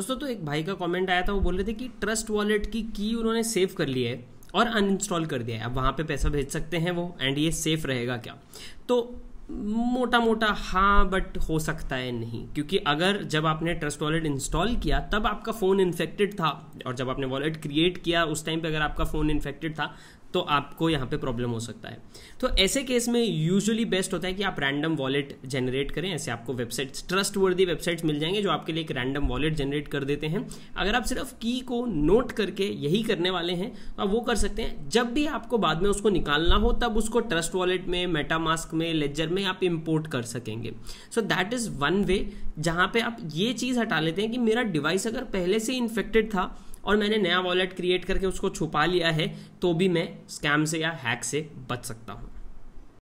दोस्तों तो एक भाई का कमेंट आया था वो बोल रहे थे कि ट्रस्ट वॉलेट की की उन्होंने सेव कर ली है और अनइंस्टॉल कर दिया है अब वहाँ पे पैसा भेज सकते हैं वो एंड ये सेफ रहेगा क्या तो मोटा मोटा हाँ बट हो सकता है नहीं क्योंकि अगर जब आपने ट्रस्ट वॉलेट इंस्टॉल किया तब आपका फ़ोन इन्फेक्टेड था और जब आपने वॉलेट क्रिएट किया उस टाइम पे अगर आपका फ़ोन इन्फेक्टेड था तो आपको यहाँ पे प्रॉब्लम हो सकता है तो ऐसे केस में यूजुअली बेस्ट होता है कि आप रैंडम वॉलेट जनरेट करें ऐसे आपको वेबसाइट्स ट्रस्ट वर्दी वेबसाइट्स मिल जाएंगे जो आपके लिए एक रैंडम वॉलेट जनरेट कर देते हैं अगर आप सिर्फ की को नोट करके यही करने वाले हैं तो आप वो कर सकते हैं जब भी आपको बाद में उसको निकालना हो तब उसको ट्रस्ट वॉलेट में मेटामास्क में लेजर में आप इम्पोर्ट कर सकेंगे so that is one way जहाँ पे आप ये चीज़ हटा लेते हैं कि मेरा डिवाइस अगर पहले से इन्फेक्टेड था और मैंने नया वॉलेट क्रिएट करके उसको छुपा लिया है तो भी मैं स्कैम से या हैक से बच सकता हूँ